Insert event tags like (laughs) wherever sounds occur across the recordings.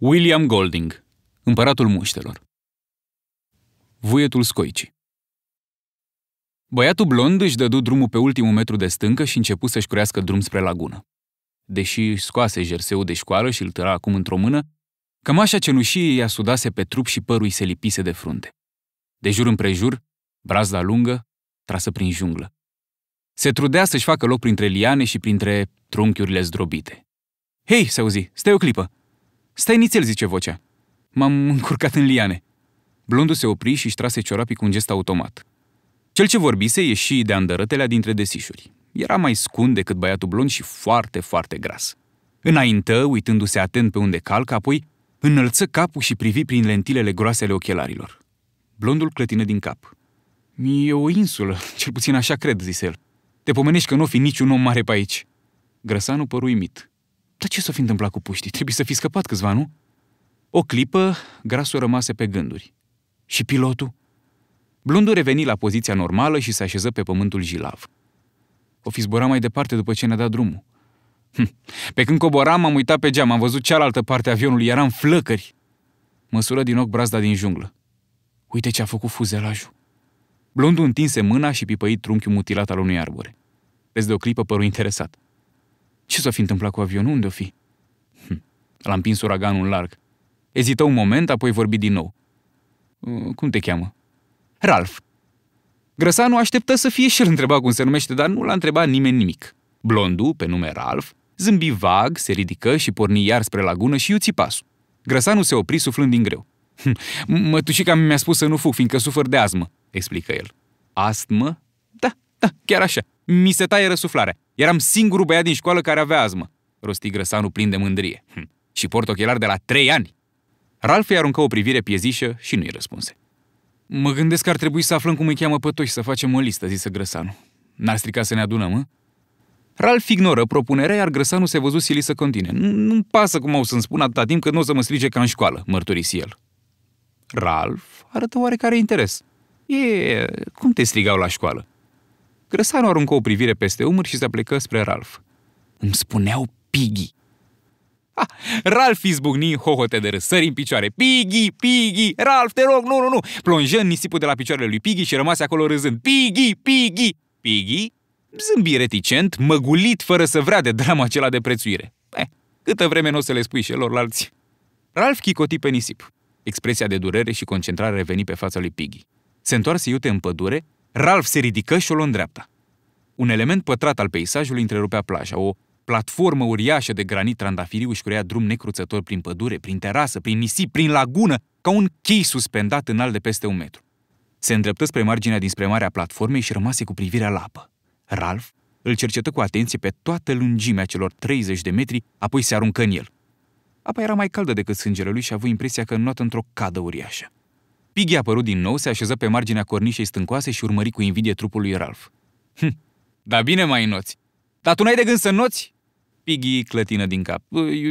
William Golding, Împăratul Muștelor Vuietul Scoici Băiatul blond își dădu drumul pe ultimul metru de stâncă și începu să-și crească drum spre lagună. Deși își scoase jerseul de școală și îl tăra acum într-o mână, cămașa cenușie i-a sudase pe trup și părul îi se lipise de frunte. De jur împrejur, brazda lungă, trasă prin junglă. Se trudea să-și facă loc printre liane și printre trunchiurile zdrobite. Hei, se auzi, stai o clipă!" Stai nițel, zice vocea. M-am încurcat în liane. Blondul se opri și-și trase ciorapii cu un gest automat. Cel ce vorbise ieși de andărătelea dintre desișuri. Era mai scund decât băiatul blond și foarte, foarte gras. Înaintă, uitându-se atent pe unde calcă, apoi înălță capul și privi prin lentilele groase ale ochelarilor. Blondul clătină din cap. E o insulă, cel puțin așa cred, zise el. Te pomenești că nu o fi niciun om mare pe aici. Grăsanul păru mit. Dar ce s-a fi întâmplat cu puștii? Trebuie să fi scăpat câțiva, nu? O clipă, grasul rămase pe gânduri. Și pilotul? Blondul reveni la poziția normală și se așeză pe pământul jilav. O fi zburat mai departe după ce ne-a dat drumul. Hm. Pe când coboram, am uitat pe geam, am văzut cealaltă parte a avionului, eram flăcări. Măsură din ochi brazda din junglă. Uite ce a făcut fuzelajul. Blondul întinse mâna și pipăit trunchiul mutilat al unui arbore. Peste o clipă păru interesat. Ce s-a fi întâmplat cu avionul? Unde o fi? Hm. L-a împins uraganul în larg. Ezită un moment, apoi vorbi din nou. Uh, cum te cheamă? Ralf. Grăsanu așteptă să fie și el întrebat cum se numește, dar nu l-a întrebat nimeni nimic. Blondu, pe nume Ralf, zâmbi vag, se ridică și porni iar spre lagună și iuți pasul. Grăsanu se opri suflând din greu. Hm, mătușica mi-a spus să nu fug, fiindcă sufăr de astmă, explică el. Astmă? Da, da, chiar așa. Mi se taie răsuflarea. Eram singurul băiat din școală care avea azmă, rosti grăsanul plin de mândrie. Hm. Și port ochelari de la trei ani. Ralph îi aruncă o privire piezișă și nu-i răspunse. Mă gândesc că ar trebui să aflăm cum îi cheamă pe toți să facem o listă, zise Grăsanu. N-ar strica să ne adunăm, mă? Ralph ignoră propunerea, iar Grăsanu se văzut silit să continue. Nu-mi pasă cum au să-mi spun atâta timp că nu o să mă strige ca în școală, mărturisi el. Ralph arătă oarecare interes. E, cum te strigau la școală? Grăsaru aruncă o privire peste umăr și se plecă spre Ralph. Îmi spuneau Piggy. Ah, Ralph izbucni hohote de răsări în picioare. Piggy, Piggy, Ralph, te rog, nu, nu, nu! Plonjă în nisipul de la picioarele lui Piggy și rămase acolo râzând. Piggy, Piggy! Piggy zâmbi reticent, măgulit fără să vrea de drama acela de prețuire. Eh, câtă vreme nu o să le spui și elorlalți. Ralph chicoti pe nisip. Expresia de durere și concentrare reveni pe fața lui Piggy. Se întoarse iute în pădure Ralph se ridică și o luă în dreapta. Un element pătrat al peisajului întrerupea plaja, o platformă uriașă de granit trandafiriu își curea drum necruțător prin pădure, prin terasă, prin nisip, prin lagună, ca un chei suspendat înalt de peste un metru. Se îndreptă spre marginea dinspre marea platformei și rămase cu privirea la apă. Ralph îl cercetă cu atenție pe toată lungimea celor 30 de metri, apoi se aruncă în el. Apa era mai caldă decât sângele lui și a avut impresia că înnoată într-o cadă uriașă. Piggy a apărut din nou, se așeză pe marginea cornișei stâncoase și urmări cu invidie trupul lui Ralph. Hm, da bine mai noți. Dar tu n-ai de gând să noți? Piggy clătină din cap.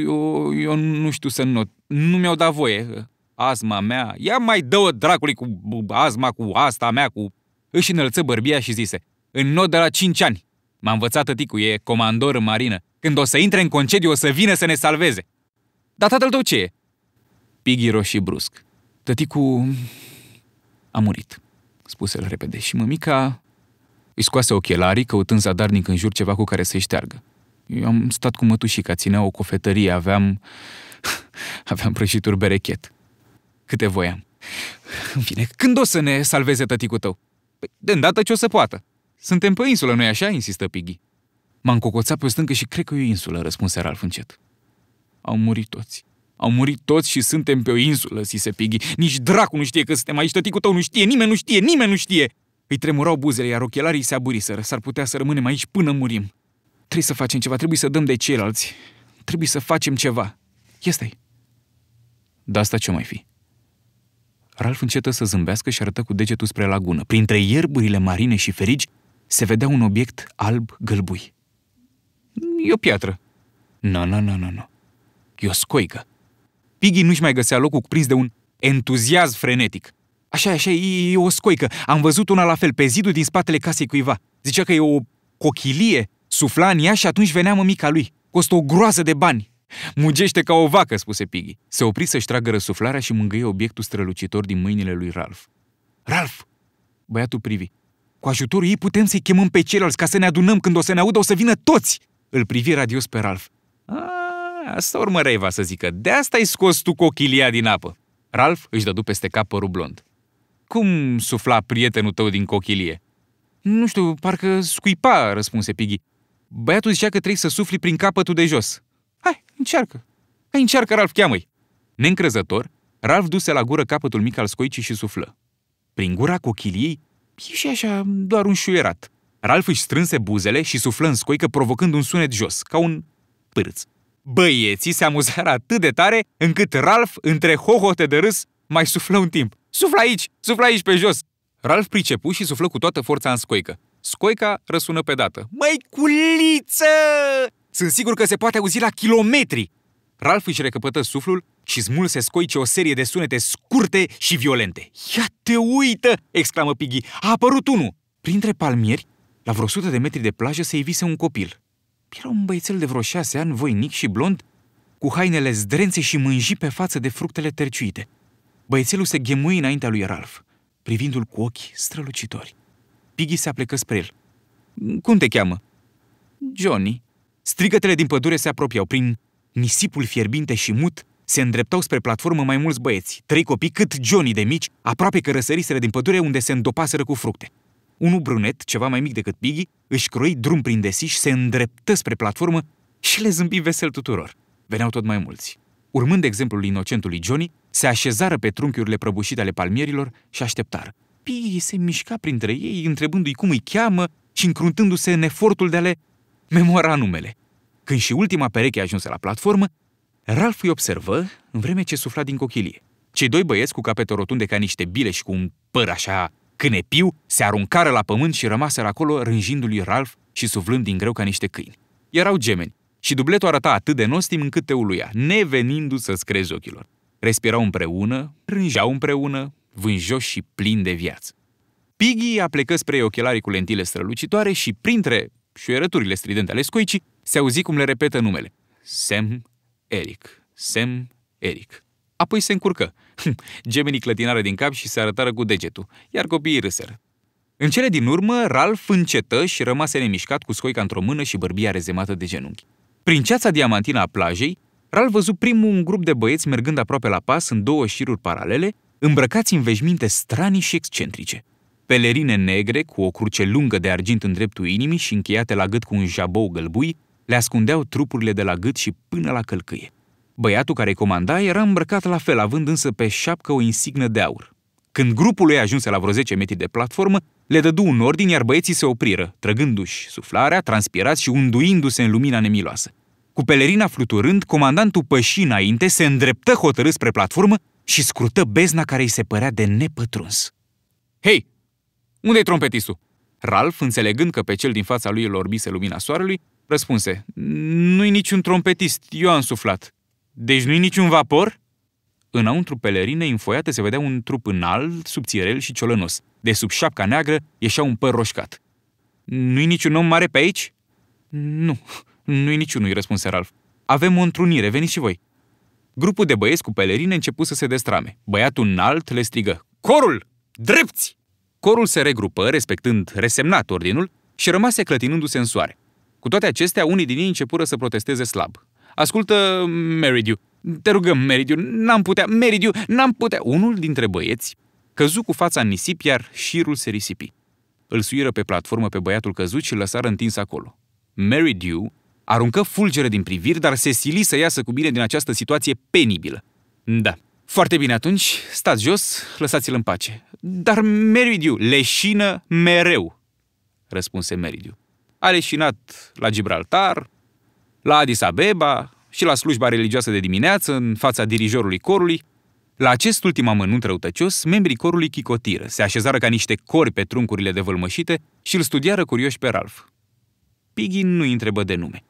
Eu, eu nu știu să not. Nu mi-au dat voie. Azma mea. Ia mai dă-o dracului cu azma, cu asta mea, cu... Își înălță bărbia și zise. În not de la 5 ani. M-a învățat tăticul, e comandor în marină. Când o să intre în concediu, o să vină să ne salveze. Dar tatăl tău ce e? Piggy roșii brusc. Tăticu a murit, spuse el repede, și mămica îi scoase ochelarii, căutând zadarnic în jur ceva cu care să-i șteargă. Eu am stat cu mătușica, ținea o cofetărie, aveam... (laughs) aveam prăjituri berechet. Câte voiam. În (laughs) fine, când o să ne salveze tăticul tău? Păi, de îndată ce o să poată. Suntem pe insulă, nu-i așa? insistă Piggy. M-am cocoțat pe o stâncă și cred că e o insulă, răspunse Ralph încet. Au murit toți. Au murit toți și suntem pe o insulă, zise Piggy. Nici dracu nu știe că suntem aici, tăticul tău nu știe, nimeni nu știe, nimeni nu știe! Îi tremurau buzele, iar ochelarii se aburiseră. S-ar putea să rămânem aici până murim. Trebuie să facem ceva, trebuie să dăm de ceilalți. Trebuie să facem ceva. Ia stai. Da, asta ce mai fi? Ralf încetă să zâmbească și arătă cu degetul spre lagună. Printre ierburile marine și ferici se vedea un obiect alb gălbui. E o piatră. Nu, no, nu, no, nu, no, nu, nu. E o scoică. Piggy nu-și mai găsea locul prins de un entuziasm frenetic. Așa, așa, e, e o scoică. Am văzut una la fel pe zidul din spatele casei cuiva. Zicea că e o cochilie. Sufla în ea și atunci venea mămica lui. Costă o groază de bani. Mugește ca o vacă, spuse Piggy. Se opri să-și tragă răsuflarea și mângâie obiectul strălucitor din mâinile lui Ralph. Ralph! Băiatul privi. Cu ajutorul ei putem să-i chemăm pe ceilalți ca să ne adunăm când o să ne audă, o să vină toți! Îl privi radios pe Ralph. Aaaa! Ah, Asta urmăreai va să zică. De asta ai scos tu cochilia din apă. Ralf își dădu peste cap părul blond. Cum sufla prietenul tău din cochilie? Nu știu, parcă scuipa, răspunse Piggy. Băiatul zicea că trebuie să sufli prin capătul de jos. Hai, încearcă. Hai, încearcă, Ralf, cheamă-i. Neîncrezător, Ralf duse la gură capătul mic al scoicii și suflă. Prin gura cochiliei, e și așa doar un șuierat. Ralf își strânse buzele și suflă în scoică, provocând un sunet jos, ca un pârț. Băieții se amuzară atât de tare încât Ralph, între hohote de râs, mai suflă un timp. Sufla aici! sufla aici pe jos! Ralph pricepu și suflă cu toată forța în scoică. Scoica răsună pe dată. Mai culiță! Sunt sigur că se poate auzi la kilometri! Ralph își recăpătă suflul și smulse scoice o serie de sunete scurte și violente. Ia te uită! exclamă Piggy. A apărut unul! Printre palmieri, la vreo sută de metri de plajă, se ivise un copil. Era un băiețel de vreo șase ani, voinic și blond, cu hainele zdrențe și mânji pe față de fructele terciuite. Băiețelul se ghemui înaintea lui Ralph, privindu-l cu ochi strălucitori. Piggy se aplecă spre el. Cum te cheamă?" Johnny." Strigătele din pădure se apropiau. Prin nisipul fierbinte și mut se îndreptau spre platformă mai mulți băieți, trei copii cât Johnny de mici, aproape că răsăriseră din pădure unde se îndopaseră cu fructe. Unul brunet, ceva mai mic decât Piggy, își croi drum prin desiș, se îndreptă spre platformă și le zâmbi vesel tuturor. Veneau tot mai mulți. Urmând exemplul inocentului Johnny, se așezară pe trunchiurile prăbușite ale palmierilor și așteptară. Piggy se mișca printre ei, întrebându-i cum îi cheamă și încruntându-se în efortul de a le memora numele. Când și ultima pereche ajunse la platformă, Ralph îi observă în vreme ce sufla din cochilie. Cei doi băieți cu capete rotunde ca niște bile și cu un păr așa Cânepiu se aruncară la pământ și rămaseră acolo rânjindu-lui Ralph și suflând din greu ca niște câini. Erau gemeni și dubletul arăta atât de nostim încât te uluia, nevenindu să-ți crezi ochilor. Respirau împreună, rânjeau împreună, vânjoși și plin de viață. Piggy a plecat spre ochelarii cu lentile strălucitoare și, printre șuierăturile stridente ale scoicii, se auzi cum le repetă numele. Sam Eric. Sam Eric apoi se încurcă. Hm, Gemenii clătinară din cap și se arătară cu degetul, iar copiii râseră. În cele din urmă, Ralph încetă și rămase nemișcat cu scoica într-o mână și bărbia rezemată de genunchi. Prin ceața diamantină a plajei, Ralph văzu primul un grup de băieți mergând aproape la pas în două șiruri paralele, îmbrăcați în veșminte strani și excentrice. Pelerine negre, cu o cruce lungă de argint în dreptul inimii și încheiate la gât cu un jabou gălbui, le ascundeau trupurile de la gât și până la călcâie. Băiatul care comanda era îmbrăcat la fel, având însă pe șapcă o insignă de aur. Când grupul ei ajunse la vreo 10 metri de platformă, le dădu un ordin, iar băieții se opriră, trăgându-și suflarea, transpirați și unduindu-se în lumina nemiloasă. Cu pelerina fluturând, comandantul păși înainte, se îndreptă hotărât spre platformă și scrută bezna care îi se părea de nepătruns. Hei! unde e trompetistul? Ralph, înțelegând că pe cel din fața lui îl orbise lumina soarelui, răspunse, Nu-i niciun trompetist, eu am suflat. Deci nu-i niciun vapor? Înăuntru pelerinei înfoiate se vedea un trup înalt, subțirel și ciolănos. De sub șapca neagră ieșea un păr roșcat. Nu-i niciun om mare pe aici? Nu, nu-i niciunul. răspunse Ralph. Avem o întrunire, veniți și voi. Grupul de băieți cu pelerine început să se destrame. Băiatul înalt le strigă. Corul! Drepți! Corul se regrupă, respectând resemnat ordinul, și rămase clătinându-se în soare. Cu toate acestea, unii din ei începură să protesteze slab. Ascultă, Meridiu, te rugăm, Meridiu, n-am putea, Meridiu, n-am putea. Unul dintre băieți căzu cu fața în nisip, iar șirul se risipi. Îl suiră pe platformă pe băiatul căzut și lăsară întins acolo. Meridiu aruncă fulgere din priviri, dar se sili să iasă cu bine din această situație penibilă. Da, foarte bine atunci, stați jos, lăsați-l în pace. Dar Meridiu leșină mereu, răspunse Meridiu. A leșinat la Gibraltar, la Addis Abeba și la slujba religioasă de dimineață în fața dirijorului corului. La acest ultim amănunt răutăcios, membrii corului chicotiră, se așezară ca niște cori pe truncurile de vâlmășite și îl studiară curioși pe Ralph. Piggy nu-i întrebă de nume.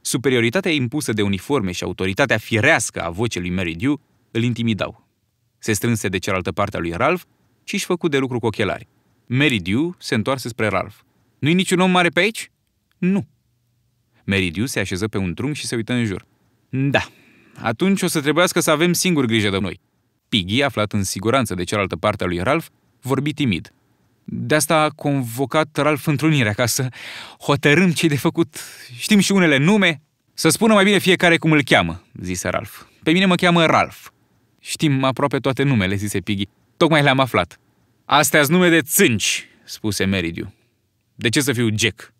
Superioritatea impusă de uniforme și autoritatea firească a vocei lui Mary Dew îl intimidau. Se strânse de cealaltă parte a lui Ralph și își făcu de lucru cu ochelari. Mary Dew se întoarse spre Ralph. Nu-i niciun om mare pe aici?" Nu," Meridiu se așeză pe un trunchi și se uită în jur. Da, atunci o să trebuiască să avem singur grijă de noi. Piggy, aflat în siguranță de cealaltă parte a lui Ralph, vorbi timid. De asta a convocat Ralph întrunirea ca să hotărâm ce de făcut. Știm și unele nume. Să spună mai bine fiecare cum îl cheamă, zise Ralph. Pe mine mă cheamă Ralph. Știm aproape toate numele, zise Piggy. Tocmai le-am aflat. Astea-s nume de țânci, spuse Meridiu. De ce să fiu Jack?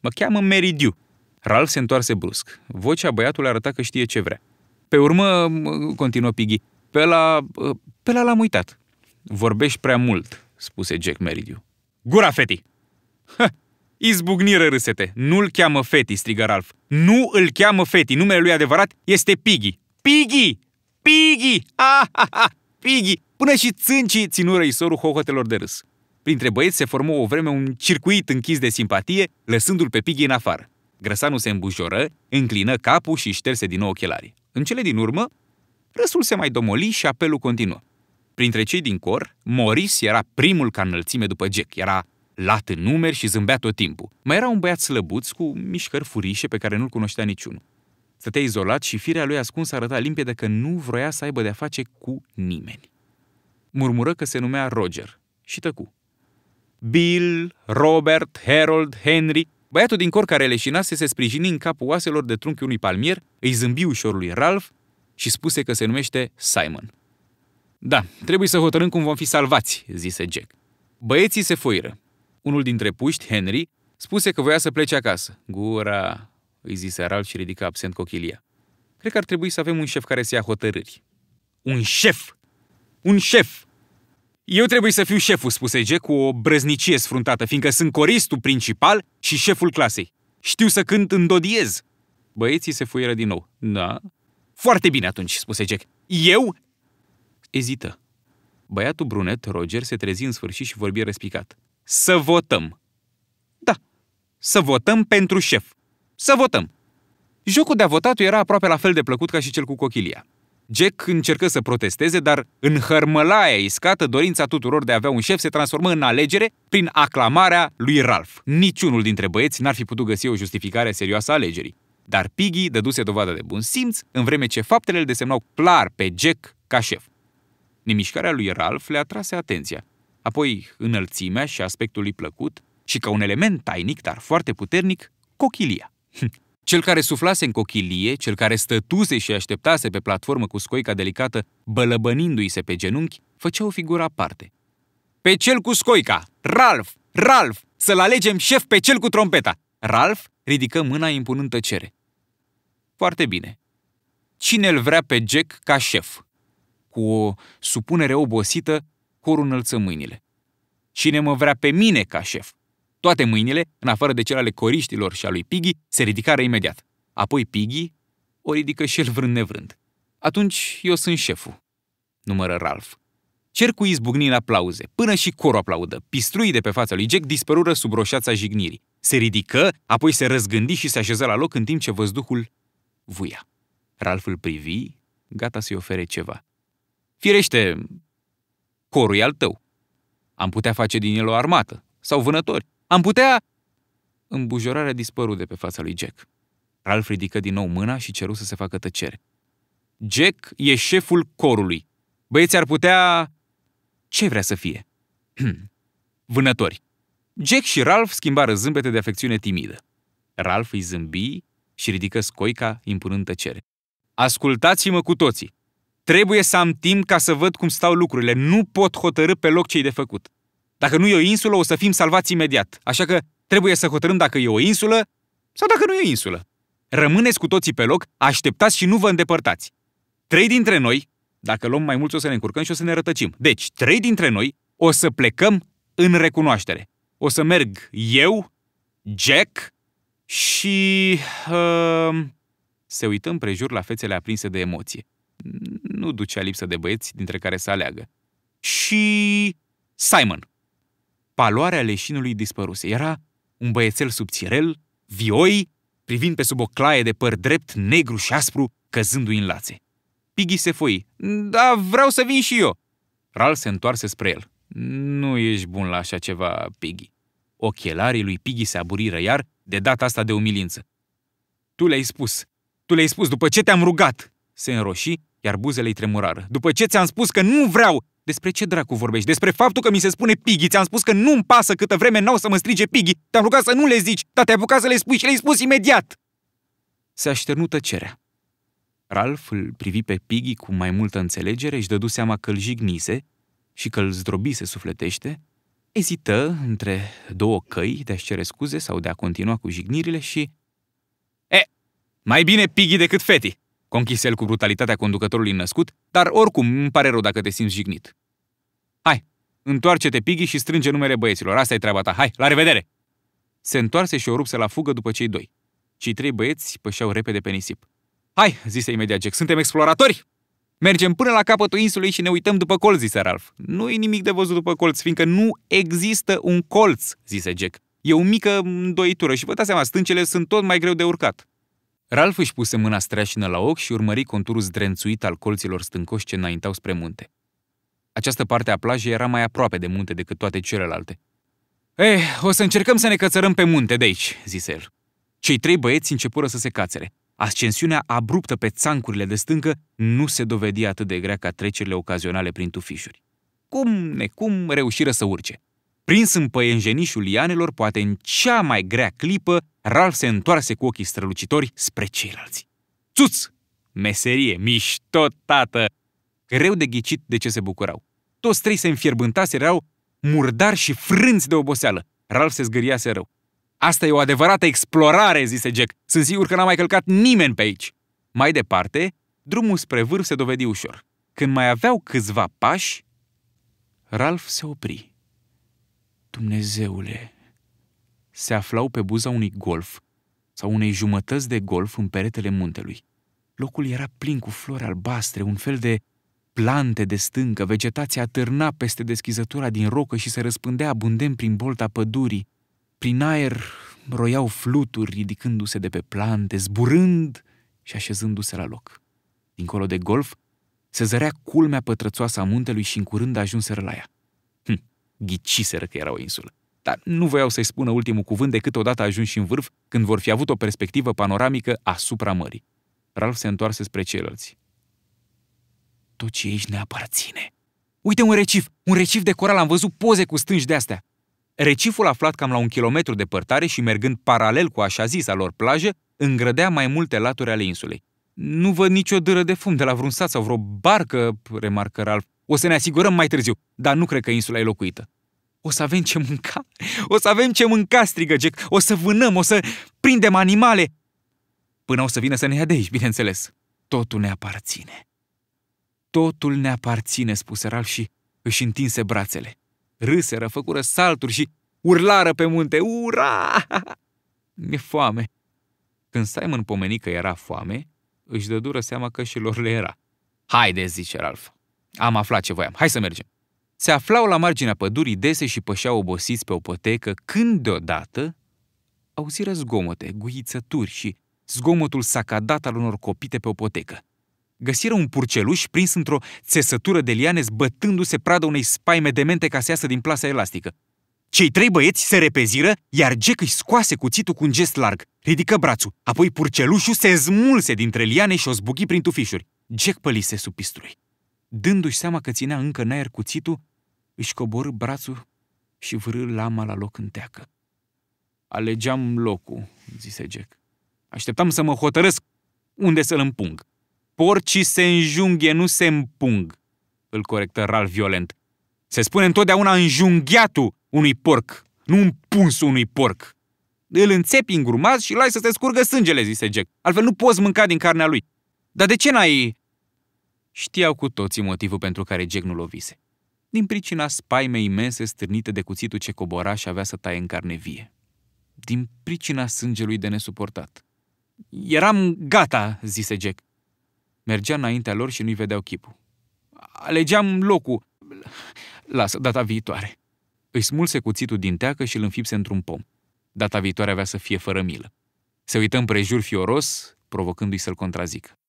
Mă cheamă Meridiu. Ralph se întoarse brusc. Vocea băiatului arăta că știe ce vrea. Pe urmă, continuă Piggy, pe la... pe la l-am uitat. Vorbești prea mult, spuse Jack Meridiu. Gura, feti! Ha! Izbucniră râsete. Nu-l cheamă Feti, strigă Ralph. Nu îl cheamă Feti. Numele lui adevărat este Piggy. Piggy! Piggy! Ah, ha, ha, ha! Piggy! Până și țâncii ținură isorul hohotelor de râs. Printre băieți se formă o vreme un circuit închis de simpatie, lăsându-l pe Piggy în afară. Grăsanu se îmbujoră, înclină capul și șterse din nou ochelarii. În cele din urmă, râsul se mai domoli și apelul continuă. Printre cei din cor, Moris era primul ca înălțime după Jack. Era lat în numeri și zâmbea tot timpul. Mai era un băiat slăbuț cu mișcări furișe pe care nu-l cunoștea niciunul. Stătea izolat și firea lui ascunsă arăta limpede că nu vroia să aibă de-a face cu nimeni. Murmură că se numea Roger și tăcu. Bill, Robert, Harold, Henry, Băiatul din cor care leșinase se sprijini în capul oaselor de trunchi unui palmier, îi zâmbi ușor lui Ralph și spuse că se numește Simon. Da, trebuie să hotărâm cum vom fi salvați, zise Jack. Băieții se foiră. Unul dintre puști, Henry, spuse că voia să plece acasă. Gura, îi zise Ralph și ridică absent cochilia. Cred că ar trebui să avem un șef care să ia hotărâri. Un șef! Un șef! Eu trebuie să fiu șeful, spuse Jack cu o brăznicie sfruntată, fiindcă sunt coristul principal și șeful clasei. Știu să cânt în dodiez. Băieții se fuieră din nou. Da. Foarte bine atunci, spuse Jack. Eu? Ezită. Băiatul brunet, Roger, se trezi în sfârșit și vorbi răspicat. Să votăm. Da. Să votăm pentru șef. Să votăm. Jocul de-a votatul era aproape la fel de plăcut ca și cel cu cochilia. Jack încercă să protesteze, dar în hărmălaia iscată, dorința tuturor de a avea un șef se transformă în alegere prin aclamarea lui Ralph. Niciunul dintre băieți n-ar fi putut găsi o justificare serioasă a alegerii. Dar Piggy dăduse dovadă de bun simț, în vreme ce faptele îl desemnau clar pe Jack ca șef. Nemișcarea lui Ralph le atrase atenția. Apoi înălțimea și aspectul lui plăcut și ca un element tainic, dar foarte puternic, cochilia. (laughs) Cel care suflase în cochilie, cel care stătuse și așteptase pe platformă cu scoica delicată, bălăbănindu-i se pe genunchi, făcea o figură aparte. Pe cel cu scoica! Ralf! Ralf! Să-l alegem șef pe cel cu trompeta! Ralf ridică mâna impunând tăcere. Foarte bine. Cine îl vrea pe Jack ca șef? Cu o supunere obosită, corul înălță mâinile. Cine mă vrea pe mine ca șef? Toate mâinile, în afară de cele ale coriștilor și a lui Piggy, se ridicară imediat. Apoi Piggy o ridică și el vrând nevrând. Atunci eu sunt șeful, numără Ralph. Cercul izbucni în aplauze, până și coro aplaudă. Pistruii de pe fața lui Jack dispărură sub roșața jignirii. Se ridică, apoi se răzgândi și se așeză la loc în timp ce văzduhul vuia. Ralph îl privi, gata să-i ofere ceva. Firește, corul e al tău. Am putea face din el o armată sau vânători. Am putea... Îmbujorarea dispărut de pe fața lui Jack. Ralph ridică din nou mâna și ceru să se facă tăcere. Jack e șeful corului. Băieți ar putea... Ce vrea să fie? (clears throat) Vânători. Jack și Ralph schimbară zâmbete de afecțiune timidă. Ralph îi zâmbi și ridică scoica, impunând tăcere. Ascultați-mă cu toții! Trebuie să am timp ca să văd cum stau lucrurile. Nu pot hotărâ pe loc ce-i de făcut. Dacă nu e o insulă, o să fim salvați imediat. Așa că trebuie să hotărâm dacă e o insulă sau dacă nu e o insulă. Rămâneți cu toții pe loc, așteptați și nu vă îndepărtați. Trei dintre noi, dacă luăm mai mulți o să ne încurcăm și o să ne rătăcim. Deci, trei dintre noi o să plecăm în recunoaștere. O să merg eu, Jack și... Uh, se uităm prejur la fețele aprinse de emoție. Nu ducea lipsă de băieți dintre care să aleagă. Și... Simon paloarea leșinului dispăruse. Era un băiețel subțirel, vioi, privind pe sub o claie de păr drept, negru și aspru, căzându-i în lațe. Piggy se foi. Da, vreau să vin și eu. Ral se întoarse spre el. Nu ești bun la așa ceva, Piggy. Ochelarii lui Piggy se aburiră iar, de data asta de umilință. Tu le-ai spus. Tu le-ai spus după ce te-am rugat. Se înroși, iar buzele i tremurară. După ce ți-am spus că nu vreau, despre ce dracu vorbești? Despre faptul că mi se spune Piggy. Ți-am spus că nu-mi pasă câtă vreme n-au să mă strige Piggy. Te-am rugat să nu le zici, dar te-ai apucat să le spui și le-ai spus imediat. Se așternu tăcerea. Ralph îl privi pe Piggy cu mai multă înțelegere și dădu seama că îl jignise și că îl zdrobise sufletește, ezită între două căi de a-și cere scuze sau de a continua cu jignirile și... E, mai bine Piggy decât Feti, conchise el cu brutalitatea conducătorului născut, dar oricum îmi pare rău dacă te simți jignit. Hai, întoarce-te, Piggy, și strânge numele băieților. Asta e treaba ta. Hai, la revedere! Se întoarse și o rupse la fugă după cei doi. Cei trei băieți pășeau repede pe nisip. Hai, zise imediat Jack, suntem exploratori! Mergem până la capătul insulei și ne uităm după colț, zise Ralph. Nu e nimic de văzut după colț, fiindcă nu există un colț, zise Jack. E o mică îndoitură și vă dați seama, stâncele sunt tot mai greu de urcat. Ralph își puse mâna streașină la ochi și urmări conturul zdrențuit al colților stâncoși ce înaintau spre munte. Această parte a plajei era mai aproape de munte decât toate celelalte. Eh, o să încercăm să ne cățărăm pe munte de aici," zise el. Cei trei băieți începură să se cațere. Ascensiunea abruptă pe țancurile de stâncă nu se dovedi atât de grea ca trecerile ocazionale prin tufișuri. Cum, necum, reușiră să urce. Prins în păienjenișul lianelor, poate în cea mai grea clipă, Ralph se întoarse cu ochii strălucitori spre ceilalți. Țuț! Meserie, mișto, tată! Greu de ghicit de ce se bucurau. Toți trei se înfierbântase, erau murdari și frânți de oboseală. Ralph se zgâriase rău. Asta e o adevărată explorare, zise Jack. Sunt sigur că n-a mai călcat nimeni pe aici. Mai departe, drumul spre vârf se dovedi ușor. Când mai aveau câțiva pași, Ralph se opri. Dumnezeule, se aflau pe buza unui golf sau unei jumătăți de golf în peretele muntelui. Locul era plin cu flori albastre, un fel de plante de stâncă, vegetația târna peste deschizătura din rocă și se răspândea abundent prin bolta pădurii. Prin aer roiau fluturi ridicându-se de pe plante, zburând și așezându-se la loc. Dincolo de golf, se zărea culmea pătrățoasă a muntelui și în curând ajunseră la ea. Hm, ghiciseră că era o insulă dar nu voiau să-i spună ultimul cuvânt decât odată ajunși în vârf, când vor fi avut o perspectivă panoramică asupra mării. Ralph se întoarse spre ceilalți. Tot ce aici ne aparține. Uite un recif! Un recif de coral! Am văzut poze cu stânci de-astea! Reciful aflat cam la un kilometru departare și mergând paralel cu așa zisa lor plajă, îngrădea mai multe laturi ale insulei. Nu văd nicio dâră de fum de la vreun sat sau vreo barcă, remarcă Ralph. O să ne asigurăm mai târziu, dar nu cred că insula e locuită. O să avem ce mânca? O să avem ce mânca, strigă Jack. O să vânăm, o să prindem animale. Până o să vină să ne ia de aici, bineînțeles. Totul ne aparține. Totul ne aparține, spuse Ralf și își întinse brațele. Râseră, făcură salturi și urlară pe munte. Ura! (laughs) Mi-e foame. Când Simon pomeni că era foame, își dădură seama că și lor le era. Haide, zice Ralf. Am aflat ce voiam. Hai să mergem. Se aflau la marginea pădurii dese și pășeau obosiți pe o potecă când deodată auziră zgomote, guițături și zgomotul sacadat al unor copite pe o potecă. Găsiră un purceluș prins într-o țesătură de liane zbătându-se pradă unei spaime mente ca să iasă din plasa elastică. Cei trei băieți se repeziră, iar Jack îi scoase cuțitul cu un gest larg, ridică brațul, apoi purcelușul se zmulse dintre liane și o zbuchi prin tufișuri. Jack pălise sub pistrui. Dându-și seama că ținea încă în aer cuțitul, își coborâ brațul și vârâ lama la loc în teacă. Alegeam locul, zise Jack. Așteptam să mă hotărăsc unde să-l împung. Porcii se înjunghe, nu se împung, îl corectă Ral violent. Se spune întotdeauna înjunghiatul unui porc, nu împunsul unui porc. Îl înțepi în grumaz și lai să se scurgă sângele, zise Jack. Altfel nu poți mânca din carnea lui. Dar de ce n-ai... Știau cu toții motivul pentru care Jack nu lovise din pricina spaimei imense stârnite de cuțitul ce cobora și avea să taie în carne vie. Din pricina sângelui de nesuportat. Eram gata, zise Jack. Mergea înaintea lor și nu-i vedeau chipul. Alegeam locul. Lasă, data viitoare. Îi smulse cuțitul din teacă și îl înfipse într-un pom. Data viitoare avea să fie fără milă. Se uită împrejur fioros, provocându-i să-l contrazică.